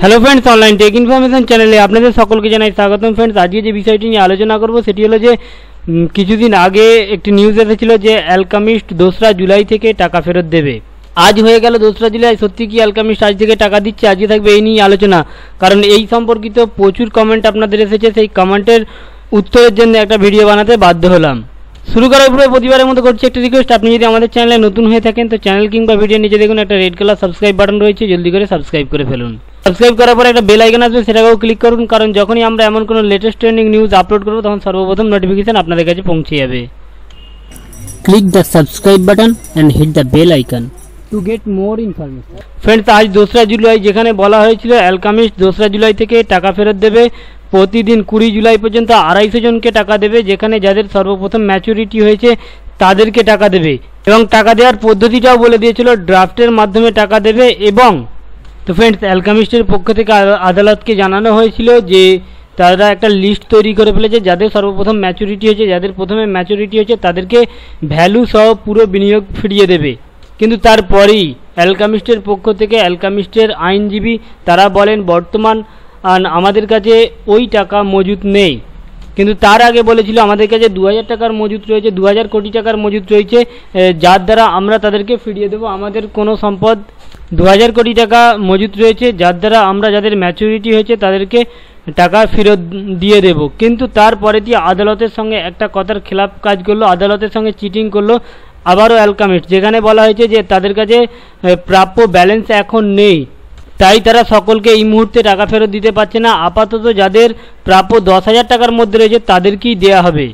hello friends online tech information চ্যানেলে আপনাদের সকলকে জানাই স্বাগতম ফ্রেন্ডস আজকে যে বিষয়টি নিয়ে আলোচনা করব সেটি হলো যে কিছুদিন আগে একটি নিউজ এসেছিল যে অ্যালকামিস্ট দোসরা জুলাই থেকে টাকা ফেরত দেবে আজ হয়ে গেল দোসরা জুলাই সত্যি কি অ্যালকামিস্ট আজ থেকে টাকা দিচ্ছে আজকে থাকবে এই নিয়ে আলোচনা কারণ এই সম্পর্কিত প্রচুর কমেন্ট আপনাদের এসেছে সেই কমেন্টের উত্তরের জন্য একটা ভিডিও বানাতে বাধ্য হলাম শুরু করার পরে প্রতিবারের মতো করছি একটা রিকোয়েস্ট আপনি যদি আমাদের চ্যানেলে নতুন হয়ে থাকেন তো চ্যানেল কিংবা ভিডিও নিচে দেখুন একটা রেড কালার সাবস্ক্রাইব বাটন রয়েছে জলদি করে সাবস্ক্রাইব করে ফেলুন সাবস্ক্রাইব করার পরে একটা বেল আইকন আসবে সেটাকেও ক্লিক করুন কারণ যখনই আমরা এমন কোনো লেটেস্ট ট্রেন্ডিং নিউজ আপলোড করবো তখন সর্বপ্রথম নোটিফিকেশান আপনাদের কাছে পৌঁছে যাবে click the subscribe button and hit the bell icon to get more information friends আজ দোসরা জুলাই যেখানে বলা হয়েছিল অ্যালকামিস্ট দোসরা জুলাই থেকে টাকা ফেরত দেবে প্রতিদিন কুড়ি জুলাই পর্যন্ত আড়াইশো জনকে টাকা দেবে যেখানে যাদের সর্বপ্রথম ম্যাচুরিটি হয়েছে তাদেরকে টাকা দেবে এবং টাকা দেওয়ার পদ্ধতিটাও বলে দিয়েছিল ড্রাফটের মাধ্যমে টাকা দেবে এবং তো ফ্রেন্ডস অ্যালকামিস্টের পক্ষ থেকে আদালতকে জানানো হয়েছিল যে তারা একটা লিস্ট তৈরি করে ফেলেছে যাদের সর্বপ্রথম ম্যাচুরিটি হয়েছে যাদের প্রথমে ম্যাচুরিটি হয়েছে তাদেরকে ভ্যালু সহ পুরো বিনিয়োগ ফিরিয়ে দেবে কিন্তু তারপরেই অ্যালকামিস্টের পক্ষ থেকে অ্যালকামিস্টের আইনজীবী তারা বলেন বর্তমান আর আমাদের কাছে ওই টাকা মজুত নেই কিন্তু তার আগে বলেছিল আমাদের কাছে দু হাজার টাকার মজুত রয়েছে দু হাজার কোটি টাকার মজুত রয়েছে যার দ্বারা আমরা তাদেরকে ফিরিয়ে দেবো আমাদের কোনো সম্পদ দু হাজার কোটি টাকা মজুত রয়েছে যার দ্বারা আমরা যাদের ম্যাচুরিটি হয়েছে তাদেরকে টাকা ফেরত দিয়ে দেব কিন্তু তারপরে দিয়ে আদালতের সঙ্গে একটা কথার খেলাপ কাজ করলো আদালতের সঙ্গে চিটিং করলো আবারও অ্যালকামিট যেখানে বলা হয়েছে যে তাদের কাছে প্রাপ্য ব্যালেন্স এখন নেই তাই তারা সকলকে এই মুহূর্তে টাকা ফেরত দিতে পারছে না আপাতত যাদের প্রাপ্য দশ হাজার টাকার মধ্যে রয়েছে তাদেরকেই দেয়া হবে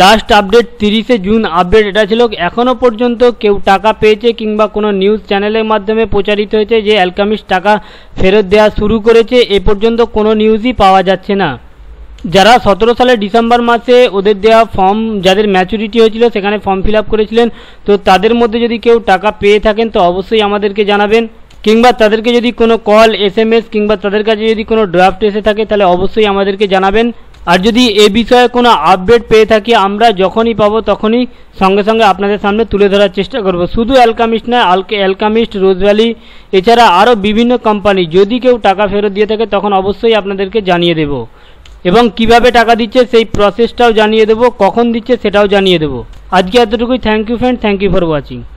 লাস্ট আপডেট তিরিশে জুন আপডেট এটা ছিল এখনও পর্যন্ত কেউ টাকা পেয়েছে কিংবা কোনো নিউজ চ্যানেলের মাধ্যমে প্রচারিত হয়েছে যে অ্যালকামিস্ট টাকা ফেরত দেওয়া শুরু করেছে এ পর্যন্ত কোনো নিউজই পাওয়া যাচ্ছে না যারা সতেরো সালের ডিসেম্বর মাসে ওদের দেওয়া ফর্ম যাদের ম্যাচুরিটি হয়েছিল সেখানে ফর্ম ফিল করেছিলেন তো তাদের মধ্যে যদি কেউ টাকা পেয়ে থাকেন তো অবশ্যই আমাদেরকে জানাবেন কিংবা তাদেরকে যদি কোনো কল এস এম এস কিংবা তাদের কাছে যদি কোনো ড্রাফট এসে থাকে তাহলে অবশ্যই আমাদেরকে জানাবেন আর যদি এ বিষয়ে কোনো আপডেট পেয়ে থাকি আমরা যখনই পাবো তখনই সঙ্গে সঙ্গে আপনাদের সামনে তুলে ধরার চেষ্টা করব শুধু অ্যালকামিস্ট নয় আলকে অ্যালকামিস্ট রোজভ্যালি এছাড়া আরও বিভিন্ন কোম্পানি যদি কেউ টাকা ফেরত দিয়ে থাকে তখন অবশ্যই আপনাদেরকে জানিয়ে দেব এবং কিভাবে টাকা দিচ্ছে সেই প্রসেসটাও জানিয়ে দেবো কখন দিচ্ছে সেটাও জানিয়ে দেবো আজকে এতটুকুই thank you friend thank you for watching